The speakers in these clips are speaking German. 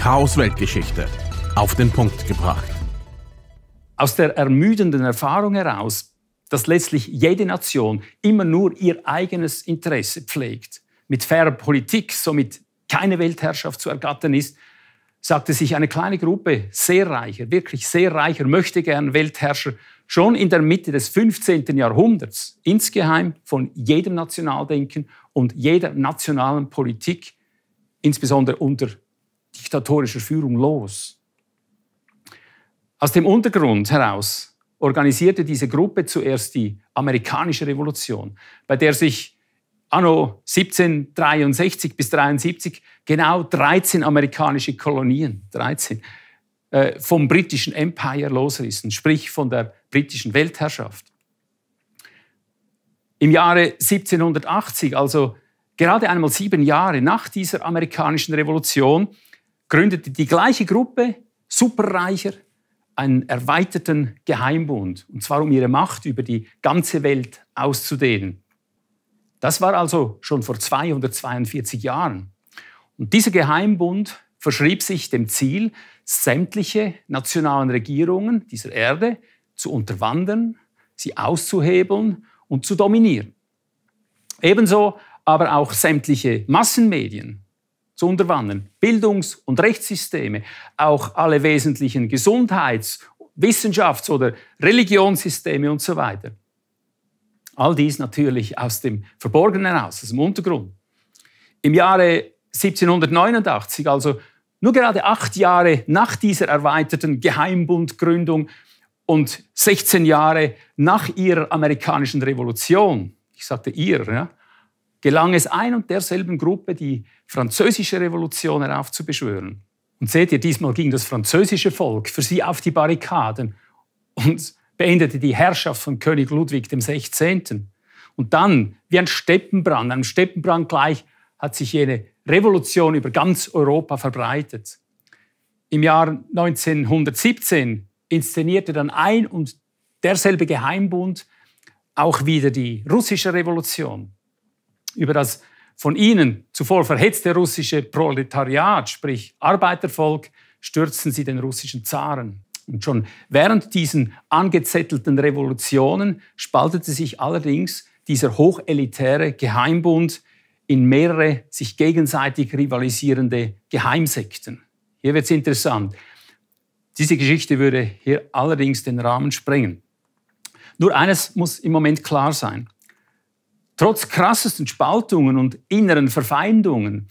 Chaos Weltgeschichte. Auf den Punkt gebracht. Aus der ermüdenden Erfahrung heraus, dass letztlich jede Nation immer nur ihr eigenes Interesse pflegt, mit fairer Politik somit keine Weltherrschaft zu ergattern ist, sagte sich eine kleine Gruppe sehr reicher, wirklich sehr reicher, möchte gern Weltherrscher, schon in der Mitte des 15. Jahrhunderts insgeheim von jedem Nationaldenken und jeder nationalen Politik, insbesondere unter diktatorischer Führung los. Aus dem Untergrund heraus organisierte diese Gruppe zuerst die amerikanische Revolution, bei der sich anno 1763 bis 73 genau 13 amerikanische Kolonien, 13, äh, vom britischen Empire losrissen, sprich von der britischen Weltherrschaft. Im Jahre 1780, also gerade einmal sieben Jahre nach dieser amerikanischen Revolution, gründete die gleiche Gruppe Superreicher einen erweiterten Geheimbund, und zwar um ihre Macht über die ganze Welt auszudehnen. Das war also schon vor 242 Jahren. Und dieser Geheimbund verschrieb sich dem Ziel, sämtliche nationalen Regierungen dieser Erde zu unterwandern, sie auszuhebeln und zu dominieren. Ebenso aber auch sämtliche Massenmedien, zu unterwandern. Bildungs- und Rechtssysteme, auch alle wesentlichen Gesundheits-, Wissenschafts- oder Religionssysteme und so weiter. All dies natürlich aus dem Verborgenen heraus, aus dem Untergrund. Im Jahre 1789, also nur gerade acht Jahre nach dieser erweiterten Geheimbundgründung und 16 Jahre nach ihrer amerikanischen Revolution, ich sagte ihr, ja, gelang es ein und derselben Gruppe, die französische Revolution heraufzubeschwören. Und seht ihr, diesmal ging das französische Volk für sie auf die Barrikaden und beendete die Herrschaft von König Ludwig XVI. Und dann, wie ein Steppenbrand, einem Steppenbrand gleich, hat sich jene Revolution über ganz Europa verbreitet. Im Jahr 1917 inszenierte dann ein und derselbe Geheimbund auch wieder die russische Revolution über das von ihnen zuvor verhetzte russische Proletariat, sprich Arbeitervolk, stürzen sie den russischen Zaren. Und schon während diesen angezettelten Revolutionen spaltete sich allerdings dieser hochelitäre Geheimbund in mehrere sich gegenseitig rivalisierende Geheimsekten. Hier wird es interessant. Diese Geschichte würde hier allerdings den Rahmen sprengen. Nur eines muss im Moment klar sein. Trotz krassesten Spaltungen und inneren Verfeindungen,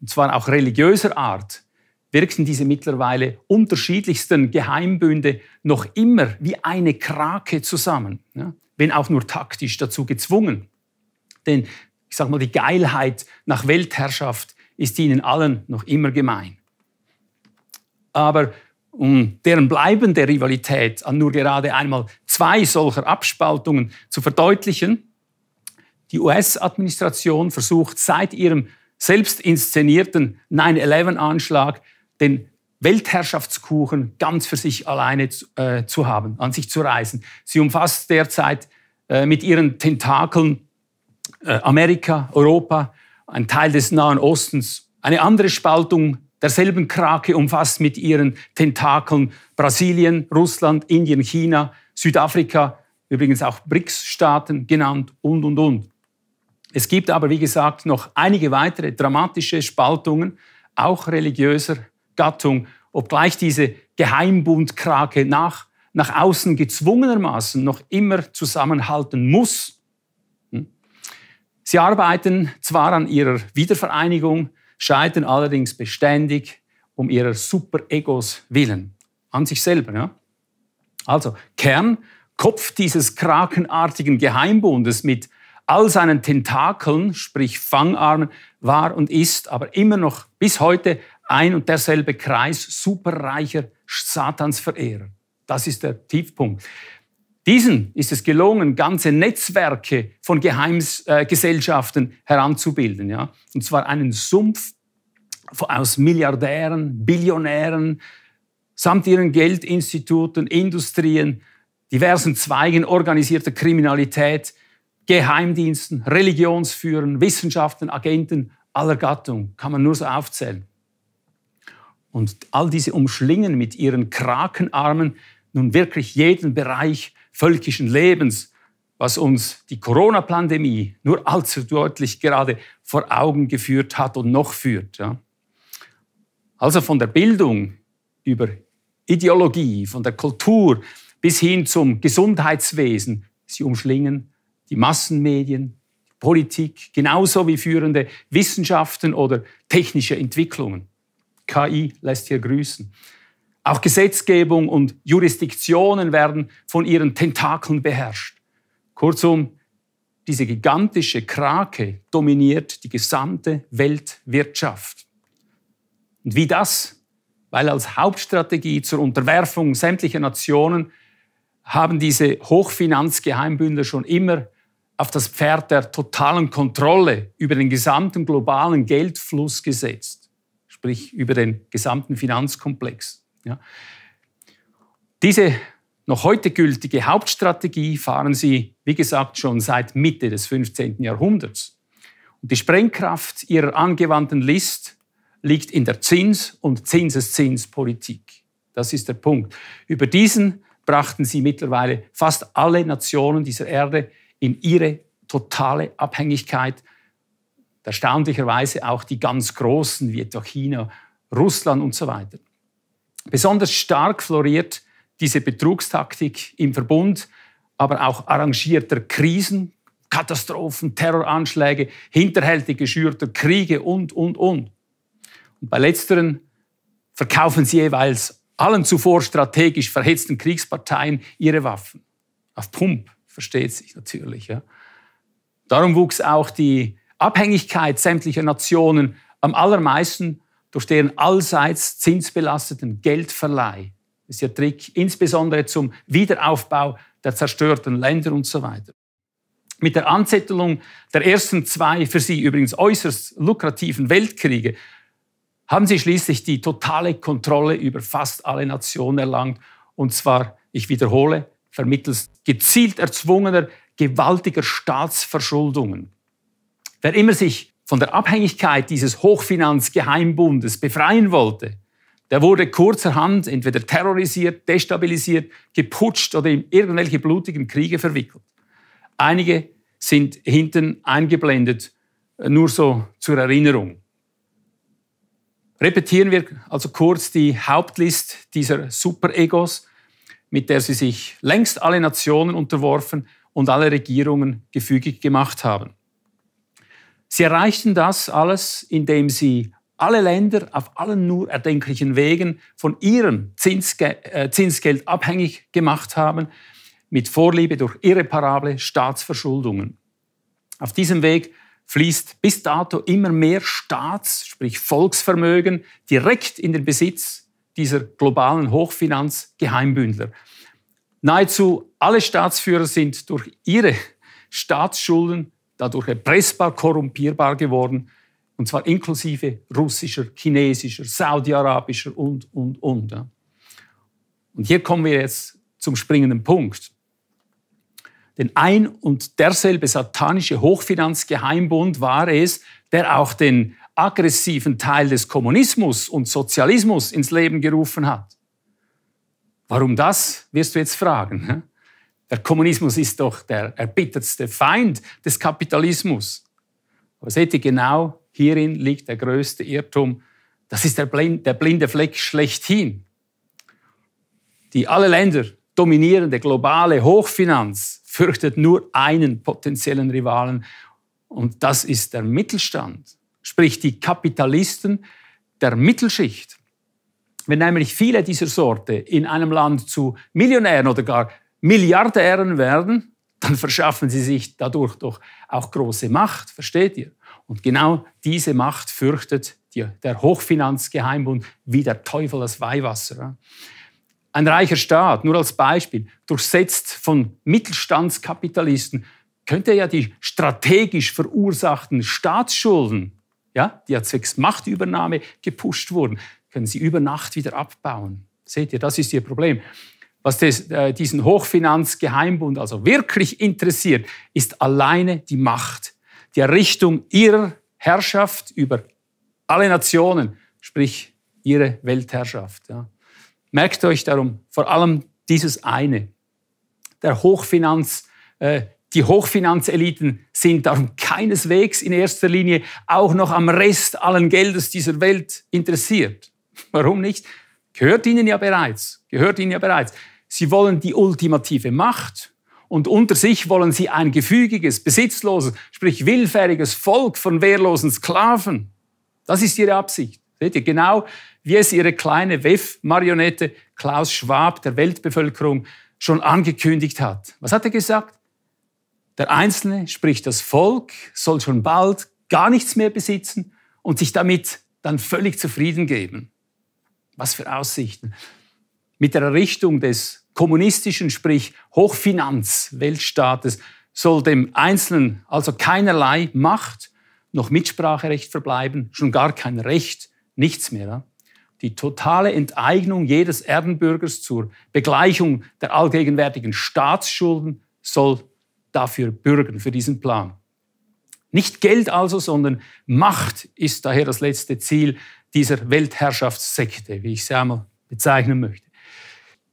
und zwar auch religiöser Art, wirken diese mittlerweile unterschiedlichsten Geheimbünde noch immer wie eine Krake zusammen, ja? wenn auch nur taktisch dazu gezwungen. Denn ich sage mal, die Geilheit nach Weltherrschaft ist ihnen allen noch immer gemein. Aber um deren bleibende Rivalität an nur gerade einmal zwei solcher Abspaltungen zu verdeutlichen, die US-Administration versucht seit ihrem selbst inszenierten 9-11-Anschlag den Weltherrschaftskuchen ganz für sich alleine zu, äh, zu haben, an sich zu reißen. Sie umfasst derzeit äh, mit ihren Tentakeln äh, Amerika, Europa, ein Teil des Nahen Ostens. Eine andere Spaltung derselben Krake umfasst mit ihren Tentakeln Brasilien, Russland, Indien, China, Südafrika, übrigens auch BRICS-Staaten genannt und, und, und. Es gibt aber, wie gesagt, noch einige weitere dramatische Spaltungen, auch religiöser Gattung, obgleich diese Geheimbundkrake nach, nach außen gezwungenermaßen noch immer zusammenhalten muss. Hm. Sie arbeiten zwar an ihrer Wiedervereinigung, scheitern allerdings beständig um ihrer Super-Egos willen, an sich selber. Ja? Also Kern, Kopf dieses krakenartigen Geheimbundes mit all seinen Tentakeln, sprich Fangarmen, war und ist aber immer noch bis heute ein und derselbe Kreis superreicher Satansverehrer. Das ist der Tiefpunkt. Diesen ist es gelungen, ganze Netzwerke von Geheimgesellschaften äh, heranzubilden. Ja? Und zwar einen Sumpf aus Milliardären, Billionären, samt ihren Geldinstituten, Industrien, diversen Zweigen organisierter Kriminalität, Geheimdiensten, Religionsführern, Wissenschaften, Agenten aller Gattung, kann man nur so aufzählen. Und all diese umschlingen mit ihren Krakenarmen nun wirklich jeden Bereich völkischen Lebens, was uns die Corona-Pandemie nur allzu deutlich gerade vor Augen geführt hat und noch führt. Ja. Also von der Bildung über Ideologie, von der Kultur bis hin zum Gesundheitswesen, sie umschlingen die Massenmedien, die Politik, genauso wie führende Wissenschaften oder technische Entwicklungen. KI lässt hier grüßen. Auch Gesetzgebung und Jurisdiktionen werden von ihren Tentakeln beherrscht. Kurzum, diese gigantische Krake dominiert die gesamte Weltwirtschaft. Und wie das? Weil als Hauptstrategie zur Unterwerfung sämtlicher Nationen haben diese Hochfinanzgeheimbünde schon immer auf das Pferd der totalen Kontrolle über den gesamten globalen Geldfluss gesetzt, sprich über den gesamten Finanzkomplex. Ja. Diese noch heute gültige Hauptstrategie fahren sie, wie gesagt, schon seit Mitte des 15. Jahrhunderts. Und die Sprengkraft ihrer angewandten List liegt in der Zins- und Zinseszinspolitik. Das ist der Punkt. Über diesen brachten sie mittlerweile fast alle Nationen dieser Erde in ihre totale Abhängigkeit. Erstaunlicherweise auch die ganz Großen wie etwa China, Russland und so weiter. Besonders stark floriert diese Betrugstaktik im Verbund, aber auch arrangierter Krisen, Katastrophen, Terroranschläge, hinterhältig geschürter Kriege und, und, und. Und bei letzteren verkaufen sie jeweils allen zuvor strategisch verhetzten Kriegsparteien ihre Waffen auf Pump versteht sich natürlich. Ja. Darum wuchs auch die Abhängigkeit sämtlicher Nationen am allermeisten durch deren allseits zinsbelasteten Geldverleih. Das ist der Trick, insbesondere zum Wiederaufbau der zerstörten Länder und so weiter. Mit der Anzettelung der ersten zwei für sie übrigens äußerst lukrativen Weltkriege haben sie schließlich die totale Kontrolle über fast alle Nationen erlangt. Und zwar, ich wiederhole, vermittels gezielt erzwungener, gewaltiger Staatsverschuldungen. Wer immer sich von der Abhängigkeit dieses Hochfinanzgeheimbundes befreien wollte, der wurde kurzerhand entweder terrorisiert, destabilisiert, geputscht oder in irgendwelche blutigen Kriege verwickelt. Einige sind hinten eingeblendet, äh, nur so zur Erinnerung. Repetieren wir also kurz die Hauptlist dieser Super-Egos, mit der sie sich längst alle Nationen unterworfen und alle Regierungen gefügig gemacht haben. Sie erreichten das alles, indem sie alle Länder auf allen nur erdenklichen Wegen von ihrem Zinsge äh, Zinsgeld abhängig gemacht haben, mit Vorliebe durch irreparable Staatsverschuldungen. Auf diesem Weg fließt bis dato immer mehr Staats-, sprich Volksvermögen direkt in den Besitz dieser globalen Hochfinanzgeheimbündler. Nahezu alle Staatsführer sind durch ihre Staatsschulden dadurch erpressbar, korrumpierbar geworden, und zwar inklusive russischer, chinesischer, saudi-arabischer und, und, und. Und hier kommen wir jetzt zum springenden Punkt. Denn ein und derselbe satanische Hochfinanzgeheimbund war es, der auch den aggressiven Teil des Kommunismus und Sozialismus ins Leben gerufen hat. Warum das, wirst du jetzt fragen. Der Kommunismus ist doch der erbittertste Feind des Kapitalismus. Aber seht ihr genau, hierin liegt der größte Irrtum. Das ist der, Blind, der blinde Fleck schlechthin. Die alle Länder dominierende globale Hochfinanz fürchtet nur einen potenziellen Rivalen und das ist der Mittelstand sprich die Kapitalisten der Mittelschicht. Wenn nämlich viele dieser Sorte in einem Land zu Millionären oder gar Milliardären werden, dann verschaffen sie sich dadurch doch auch große Macht, versteht ihr? Und genau diese Macht fürchtet der Hochfinanzgeheimbund wie der Teufel das Weihwasser. Ein reicher Staat, nur als Beispiel, durchsetzt von Mittelstandskapitalisten, könnte ja die strategisch verursachten Staatsschulden ja, die ja zwecks Machtübernahme gepusht wurden, können sie über Nacht wieder abbauen. Seht ihr, das ist ihr Problem. Was des, äh, diesen Hochfinanzgeheimbund also wirklich interessiert, ist alleine die Macht, die Errichtung ihrer Herrschaft über alle Nationen, sprich ihre Weltherrschaft. Ja. Merkt euch darum vor allem dieses eine. Der Hochfinanz äh, die Hochfinanzeliten sind darum keineswegs in erster Linie auch noch am Rest allen Geldes dieser Welt interessiert. Warum nicht? Gehört ihnen ja bereits. Gehört ihnen ja bereits. Sie wollen die ultimative Macht und unter sich wollen sie ein gefügiges, besitzloses, sprich willfähriges Volk von wehrlosen Sklaven. Das ist ihre Absicht. Seht ihr, genau wie es ihre kleine WEF-Marionette Klaus Schwab der Weltbevölkerung schon angekündigt hat. Was hat er gesagt? Der Einzelne, sprich das Volk, soll schon bald gar nichts mehr besitzen und sich damit dann völlig zufrieden geben. Was für Aussichten. Mit der Errichtung des kommunistischen, sprich Hochfinanz-Weltstaates soll dem Einzelnen also keinerlei Macht noch Mitspracherecht verbleiben, schon gar kein Recht, nichts mehr. Die totale Enteignung jedes Erdenbürgers zur Begleichung der allgegenwärtigen Staatsschulden soll dafür bürgen, für diesen Plan. Nicht Geld also, sondern Macht ist daher das letzte Ziel dieser Weltherrschaftssekte, wie ich sie einmal bezeichnen möchte.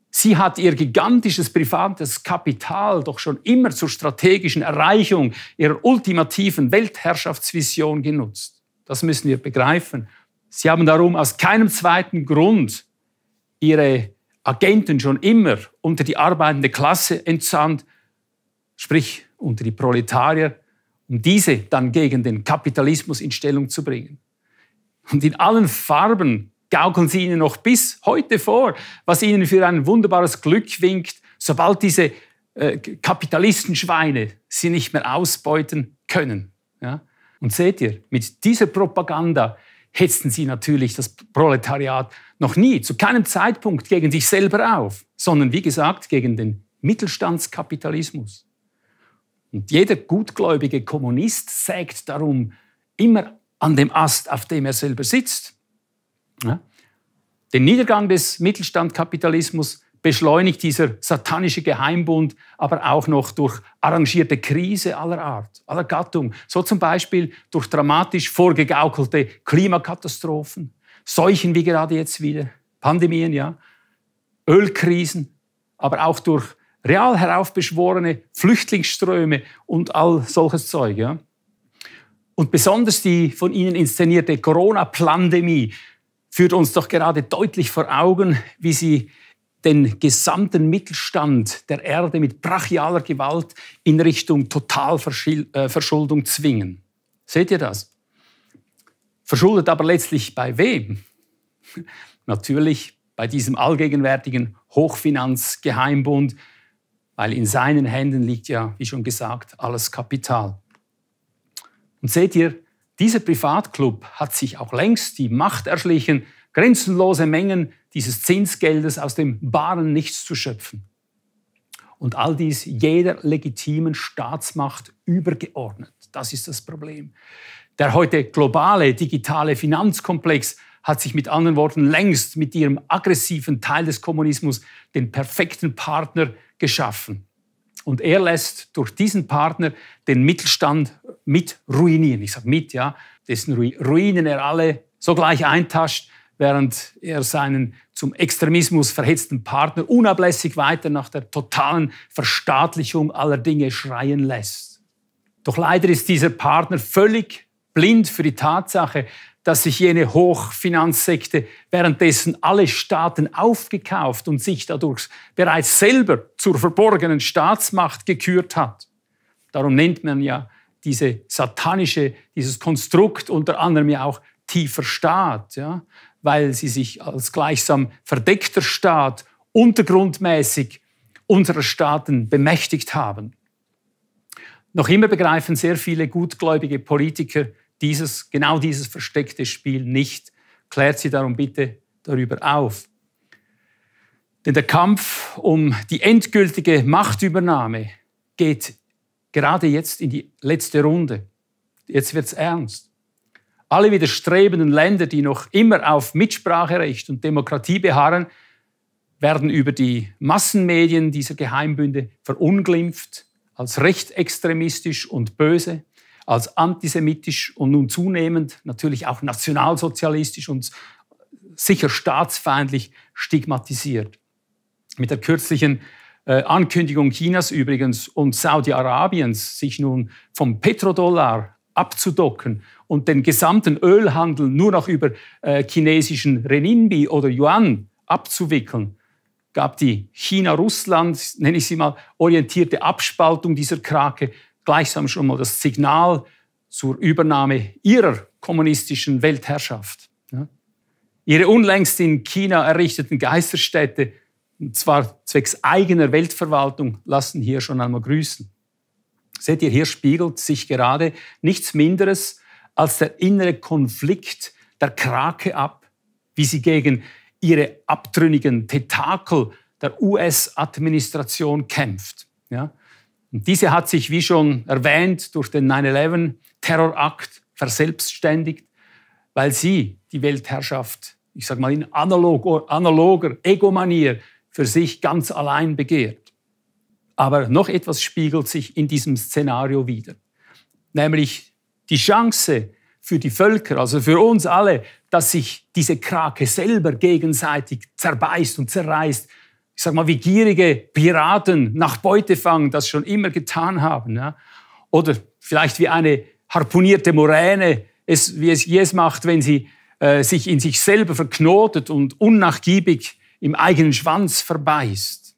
Sie hat ihr gigantisches privates Kapital doch schon immer zur strategischen Erreichung ihrer ultimativen Weltherrschaftsvision genutzt. Das müssen wir begreifen. Sie haben darum aus keinem zweiten Grund ihre Agenten schon immer unter die arbeitende Klasse entsandt, sprich unter die Proletarier, um diese dann gegen den Kapitalismus in Stellung zu bringen. Und in allen Farben gaukeln sie ihnen noch bis heute vor, was ihnen für ein wunderbares Glück winkt, sobald diese äh, Kapitalistenschweine sie nicht mehr ausbeuten können. Ja? Und seht ihr, mit dieser Propaganda hetzten sie natürlich das Proletariat noch nie, zu keinem Zeitpunkt gegen sich selber auf, sondern wie gesagt gegen den Mittelstandskapitalismus. Und jeder gutgläubige Kommunist sägt darum immer an dem Ast, auf dem er selber sitzt. Ja? Den Niedergang des Mittelstandkapitalismus beschleunigt dieser satanische Geheimbund aber auch noch durch arrangierte Krise aller Art, aller Gattung. So zum Beispiel durch dramatisch vorgegaukelte Klimakatastrophen, Seuchen wie gerade jetzt wieder, Pandemien, ja, Ölkrisen, aber auch durch real heraufbeschworene Flüchtlingsströme und all solches Zeug. Ja? Und besonders die von Ihnen inszenierte corona plandemie führt uns doch gerade deutlich vor Augen, wie Sie den gesamten Mittelstand der Erde mit brachialer Gewalt in Richtung Totalverschuldung äh, zwingen. Seht ihr das? Verschuldet aber letztlich bei wem? Natürlich bei diesem allgegenwärtigen Hochfinanzgeheimbund, weil in seinen Händen liegt ja, wie schon gesagt, alles Kapital. Und seht ihr, dieser Privatclub hat sich auch längst die Macht erschlichen, grenzenlose Mengen dieses Zinsgeldes aus dem baren Nichts zu schöpfen. Und all dies jeder legitimen Staatsmacht übergeordnet. Das ist das Problem. Der heute globale digitale Finanzkomplex hat sich mit anderen Worten längst mit ihrem aggressiven Teil des Kommunismus den perfekten Partner geschaffen. Und er lässt durch diesen Partner den Mittelstand mit ruinieren. Ich sage mit, ja, dessen Ruinen er alle sogleich eintascht, während er seinen zum Extremismus verhetzten Partner unablässig weiter nach der totalen Verstaatlichung aller Dinge schreien lässt. Doch leider ist dieser Partner völlig blind für die Tatsache, dass sich jene Hochfinanzsekte währenddessen alle Staaten aufgekauft und sich dadurch bereits selber zur verborgenen Staatsmacht gekürt hat. Darum nennt man ja diese satanische, dieses Konstrukt unter anderem ja auch tiefer Staat, ja, weil sie sich als gleichsam verdeckter Staat untergrundmäßig unserer Staaten bemächtigt haben. Noch immer begreifen sehr viele gutgläubige Politiker dieses, genau dieses versteckte Spiel nicht. Klärt sie darum bitte darüber auf. Denn der Kampf um die endgültige Machtübernahme geht gerade jetzt in die letzte Runde. Jetzt wird es ernst. Alle widerstrebenden Länder, die noch immer auf Mitspracherecht und Demokratie beharren, werden über die Massenmedien dieser Geheimbünde verunglimpft als rechtsextremistisch und böse als antisemitisch und nun zunehmend natürlich auch nationalsozialistisch und sicher staatsfeindlich stigmatisiert. Mit der kürzlichen äh, Ankündigung Chinas übrigens und Saudi-Arabiens, sich nun vom Petrodollar abzudocken und den gesamten Ölhandel nur noch über äh, chinesischen Renminbi oder Yuan abzuwickeln, gab die China-Russland, nenne ich sie mal, orientierte Abspaltung dieser Krake gleichsam schon mal das Signal zur Übernahme ihrer kommunistischen Weltherrschaft. Ja? Ihre unlängst in China errichteten Geisterstädte, und zwar zwecks eigener Weltverwaltung, lassen hier schon einmal grüßen. Seht ihr, hier spiegelt sich gerade nichts Minderes als der innere Konflikt der Krake ab, wie sie gegen ihre abtrünnigen Tentakel der US-Administration kämpft. Ja? Und diese hat sich, wie schon erwähnt, durch den 9-11-Terrorakt verselbstständigt, weil sie die Weltherrschaft, ich sage mal in analog, analoger Ego-Manier, für sich ganz allein begehrt. Aber noch etwas spiegelt sich in diesem Szenario wieder, nämlich die Chance für die Völker, also für uns alle, dass sich diese Krake selber gegenseitig zerbeißt und zerreißt, ich sag mal, wie gierige Piraten nach Beute fangen, das schon immer getan haben. Ja? Oder vielleicht wie eine harponierte Moräne, es, wie es Jes macht, wenn sie äh, sich in sich selber verknotet und unnachgiebig im eigenen Schwanz verbeißt.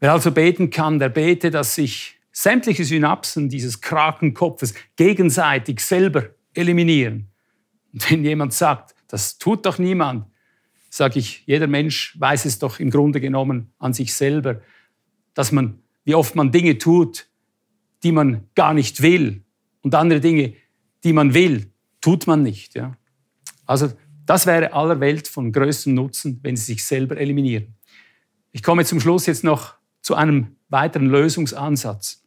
Wer also beten kann, der bete, dass sich sämtliche Synapsen dieses Krakenkopfes gegenseitig selber eliminieren. Und wenn jemand sagt, das tut doch niemand, sage ich, jeder Mensch weiß es doch im Grunde genommen an sich selber, dass man, wie oft man Dinge tut, die man gar nicht will und andere Dinge, die man will, tut man nicht. Ja? Also das wäre aller Welt von größtem Nutzen, wenn sie sich selber eliminieren. Ich komme zum Schluss jetzt noch zu einem weiteren Lösungsansatz.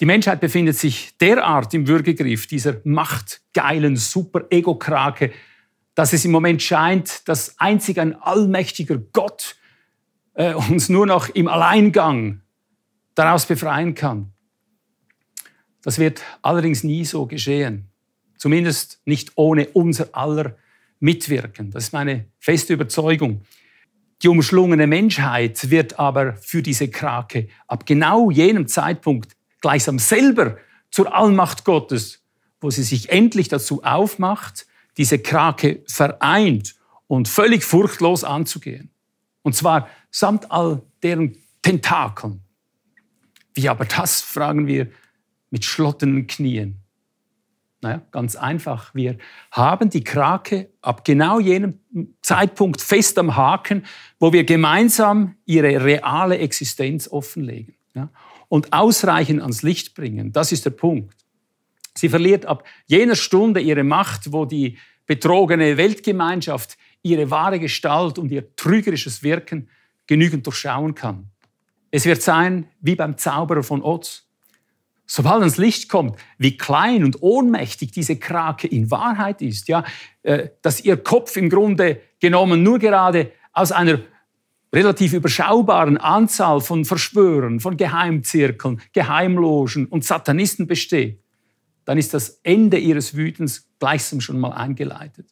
Die Menschheit befindet sich derart im Würgegriff dieser machtgeilen Super-Ego-Krake, dass es im Moment scheint, dass einzig ein allmächtiger Gott äh, uns nur noch im Alleingang daraus befreien kann. Das wird allerdings nie so geschehen. Zumindest nicht ohne unser aller Mitwirken. Das ist meine feste Überzeugung. Die umschlungene Menschheit wird aber für diese Krake ab genau jenem Zeitpunkt gleichsam selber zur Allmacht Gottes, wo sie sich endlich dazu aufmacht, diese Krake vereint und völlig furchtlos anzugehen. Und zwar samt all deren Tentakeln. Wie aber das, fragen wir, mit schlotternden Knien. Naja, ganz einfach. Wir haben die Krake ab genau jenem Zeitpunkt fest am Haken, wo wir gemeinsam ihre reale Existenz offenlegen ja, und ausreichend ans Licht bringen. Das ist der Punkt. Sie verliert ab jener Stunde ihre Macht, wo die betrogene Weltgemeinschaft ihre wahre Gestalt und ihr trügerisches Wirken genügend durchschauen kann. Es wird sein wie beim Zauberer von Oz. Sobald ans Licht kommt, wie klein und ohnmächtig diese Krake in Wahrheit ist, ja, äh, dass ihr Kopf im Grunde genommen nur gerade aus einer relativ überschaubaren Anzahl von Verschwörern, von Geheimzirkeln, Geheimlogen und Satanisten besteht dann ist das Ende ihres Wütens gleichsam schon mal eingeleitet.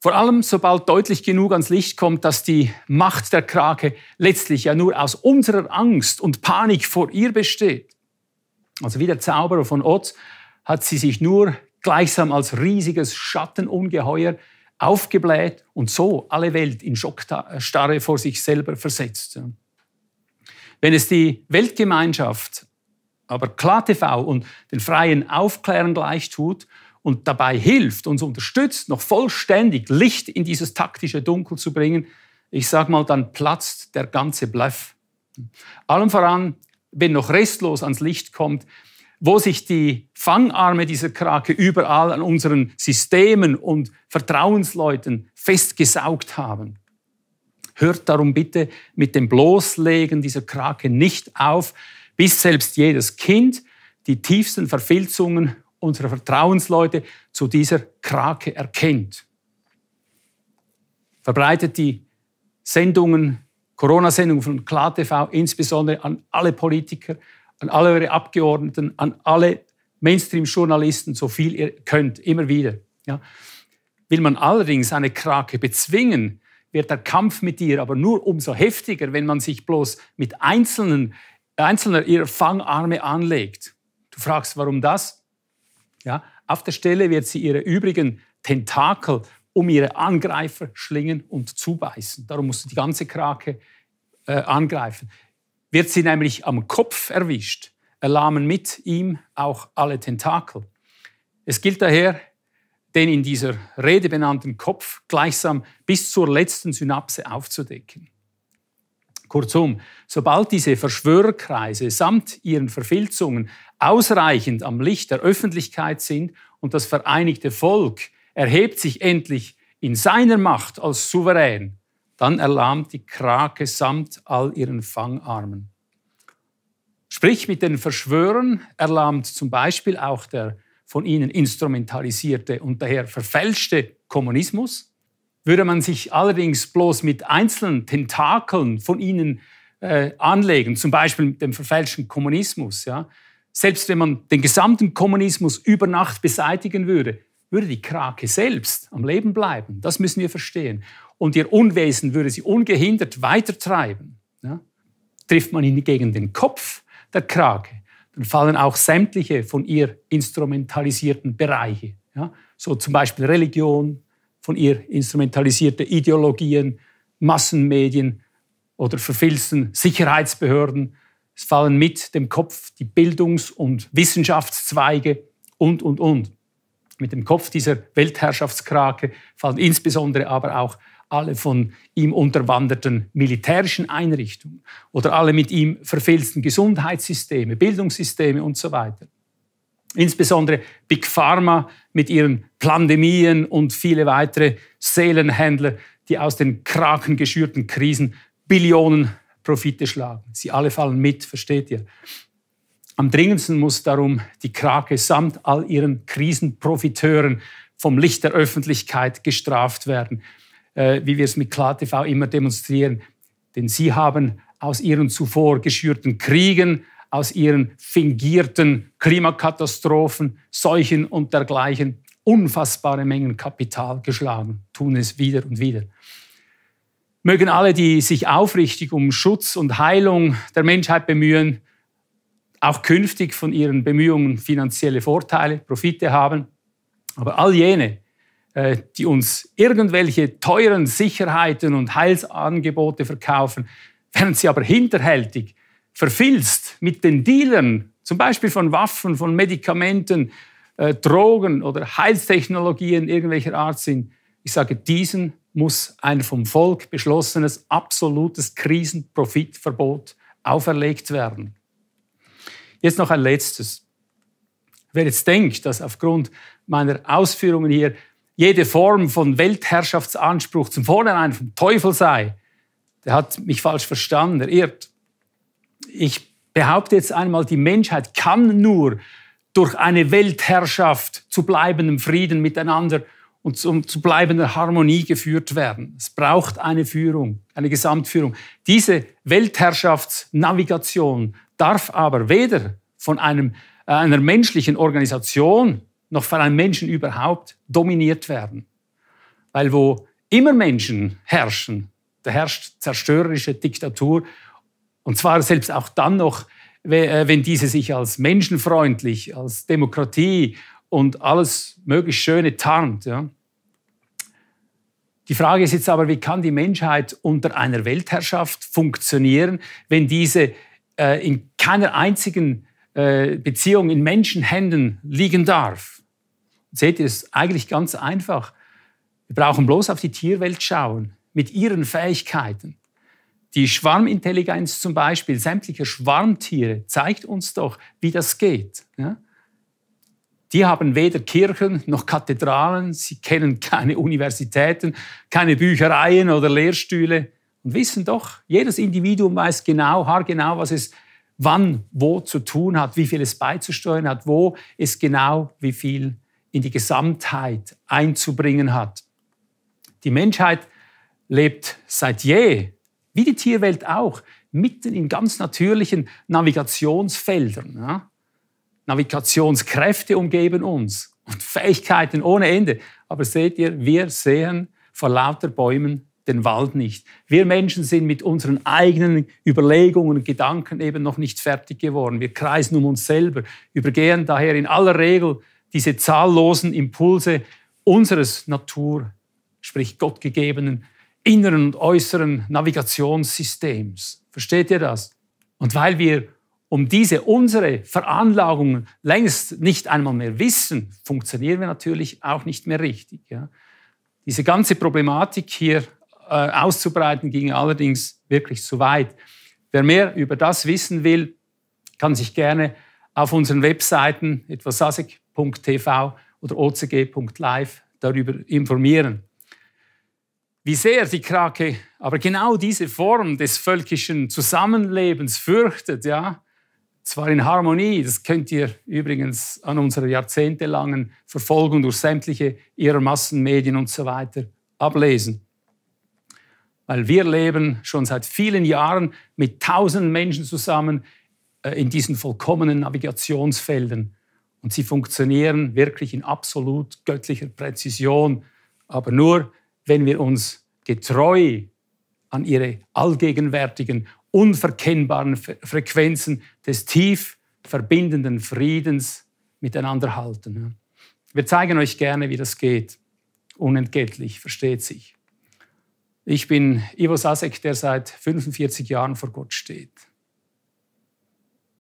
Vor allem, sobald deutlich genug ans Licht kommt, dass die Macht der Krake letztlich ja nur aus unserer Angst und Panik vor ihr besteht. Also wie der Zauberer von Oz hat sie sich nur gleichsam als riesiges Schattenungeheuer aufgebläht und so alle Welt in Schockstarre vor sich selber versetzt. Wenn es die Weltgemeinschaft aber KlarTV und den freien Aufklären gleich tut und dabei hilft, uns unterstützt, noch vollständig Licht in dieses taktische Dunkel zu bringen, ich sage mal, dann platzt der ganze Bluff. Allem voran, wenn noch restlos ans Licht kommt, wo sich die Fangarme dieser Krake überall an unseren Systemen und Vertrauensleuten festgesaugt haben. Hört darum bitte mit dem Bloßlegen dieser Krake nicht auf, bis selbst jedes Kind die tiefsten Verfilzungen unserer Vertrauensleute zu dieser Krake erkennt. Verbreitet die Sendungen, Corona-Sendungen von KlarTV insbesondere an alle Politiker, an alle eure Abgeordneten, an alle Mainstream-Journalisten, so viel ihr könnt, immer wieder. Ja. Will man allerdings eine Krake bezwingen, wird der Kampf mit ihr aber nur umso heftiger, wenn man sich bloß mit einzelnen Einzelne ihre Fangarme anlegt. Du fragst, warum das? Ja, auf der Stelle wird sie ihre übrigen Tentakel um ihre Angreifer schlingen und zubeißen. Darum musst du die ganze Krake äh, angreifen. Wird sie nämlich am Kopf erwischt, erlahmen mit ihm auch alle Tentakel. Es gilt daher, den in dieser Rede benannten Kopf gleichsam bis zur letzten Synapse aufzudecken. Kurzum, sobald diese Verschwörkreise samt ihren Verfilzungen ausreichend am Licht der Öffentlichkeit sind und das vereinigte Volk erhebt sich endlich in seiner Macht als souverän, dann erlahmt die Krake samt all ihren Fangarmen. Sprich, mit den Verschwörern erlahmt zum Beispiel auch der von ihnen instrumentalisierte und daher verfälschte Kommunismus, würde man sich allerdings bloß mit einzelnen Tentakeln von ihnen äh, anlegen, zum Beispiel mit dem verfälschten Kommunismus, ja, selbst wenn man den gesamten Kommunismus über Nacht beseitigen würde, würde die Krake selbst am Leben bleiben. Das müssen wir verstehen. Und ihr Unwesen würde sie ungehindert weitertreiben. Ja? Trifft man ihn gegen den Kopf der Krake, dann fallen auch sämtliche von ihr instrumentalisierten Bereiche. Ja? So zum Beispiel Religion, von ihr instrumentalisierte Ideologien, Massenmedien oder verfilzten Sicherheitsbehörden. Es fallen mit dem Kopf die Bildungs- und Wissenschaftszweige und, und, und. Mit dem Kopf dieser Weltherrschaftskrake fallen insbesondere aber auch alle von ihm unterwanderten militärischen Einrichtungen oder alle mit ihm verfehlten Gesundheitssysteme, Bildungssysteme und so weiter. Insbesondere Big Pharma mit ihren Pandemien und viele weitere Seelenhändler, die aus den Kraken geschürten Krisen Billionen Profite schlagen. Sie alle fallen mit, versteht ihr? Am dringendsten muss darum die Krake samt all ihren Krisenprofiteuren vom Licht der Öffentlichkeit gestraft werden, äh, wie wir es mit KlarTV immer demonstrieren. Denn sie haben aus ihren zuvor geschürten Kriegen, aus ihren fingierten Klimakatastrophen, Seuchen und dergleichen unfassbare Mengen Kapital geschlagen, tun es wieder und wieder. Mögen alle, die sich aufrichtig um Schutz und Heilung der Menschheit bemühen, auch künftig von ihren Bemühungen finanzielle Vorteile, Profite haben. Aber all jene, äh, die uns irgendwelche teuren Sicherheiten und Heilsangebote verkaufen, während sie aber hinterhältig, verfilzt mit den Dealern, zum Beispiel von Waffen, von Medikamenten, äh, Drogen oder Heilstechnologien irgendwelcher Art sind. Ich sage, diesen muss ein vom Volk beschlossenes absolutes Krisenprofitverbot auferlegt werden. Jetzt noch ein letztes. Wer jetzt denkt, dass aufgrund meiner Ausführungen hier jede Form von Weltherrschaftsanspruch zum Vornherein vom Teufel sei, der hat mich falsch verstanden, er irrt. Ich behaupte jetzt einmal, die Menschheit kann nur durch eine Weltherrschaft zu bleibendem Frieden miteinander und zu, zu bleibender Harmonie geführt werden. Es braucht eine Führung, eine Gesamtführung. Diese Weltherrschaftsnavigation darf aber weder von einem, äh, einer menschlichen Organisation noch von einem Menschen überhaupt dominiert werden. Weil wo immer Menschen herrschen, da herrscht zerstörerische Diktatur. Und zwar selbst auch dann noch, äh, wenn diese sich als menschenfreundlich, als Demokratie und alles möglichst Schöne tarnt. Ja. Die Frage ist jetzt aber, wie kann die Menschheit unter einer Weltherrschaft funktionieren, wenn diese äh, in keiner einzigen äh, Beziehung in Menschenhänden liegen darf? Seht ihr, es eigentlich ganz einfach. Wir brauchen bloß auf die Tierwelt schauen, mit ihren Fähigkeiten. Die Schwarmintelligenz zum Beispiel sämtlicher Schwarmtiere zeigt uns doch, wie das geht. Ja? Die haben weder Kirchen noch Kathedralen, sie kennen keine Universitäten, keine Büchereien oder Lehrstühle und wissen doch, jedes Individuum weiß genau, haargenau, was es wann wo zu tun hat, wie viel es beizusteuern hat, wo es genau wie viel in die Gesamtheit einzubringen hat. Die Menschheit lebt seit je wie die Tierwelt auch, mitten in ganz natürlichen Navigationsfeldern. Ja? Navigationskräfte umgeben uns und Fähigkeiten ohne Ende. Aber seht ihr, wir sehen vor lauter Bäumen den Wald nicht. Wir Menschen sind mit unseren eigenen Überlegungen und Gedanken eben noch nicht fertig geworden. Wir kreisen um uns selber, übergehen daher in aller Regel diese zahllosen Impulse unseres Natur, sprich gottgegebenen inneren und äußeren Navigationssystems. Versteht ihr das? Und weil wir um diese unsere Veranlagungen längst nicht einmal mehr wissen, funktionieren wir natürlich auch nicht mehr richtig. Ja? Diese ganze Problematik hier äh, auszubreiten ging allerdings wirklich zu weit. Wer mehr über das wissen will, kann sich gerne auf unseren Webseiten etwasasek.tv oder ocg.live darüber informieren wie sehr die Krake aber genau diese Form des völkischen Zusammenlebens fürchtet, ja, zwar in Harmonie, das könnt ihr übrigens an unserer jahrzehntelangen Verfolgung durch sämtliche ihrer Massenmedien und so weiter ablesen. Weil wir leben schon seit vielen Jahren mit tausenden Menschen zusammen äh, in diesen vollkommenen Navigationsfeldern. Und sie funktionieren wirklich in absolut göttlicher Präzision, aber nur wenn wir uns getreu an ihre allgegenwärtigen, unverkennbaren Frequenzen des tief verbindenden Friedens miteinander halten. Wir zeigen euch gerne, wie das geht. Unentgeltlich, versteht sich. Ich bin Ivo Sasek, der seit 45 Jahren vor Gott steht.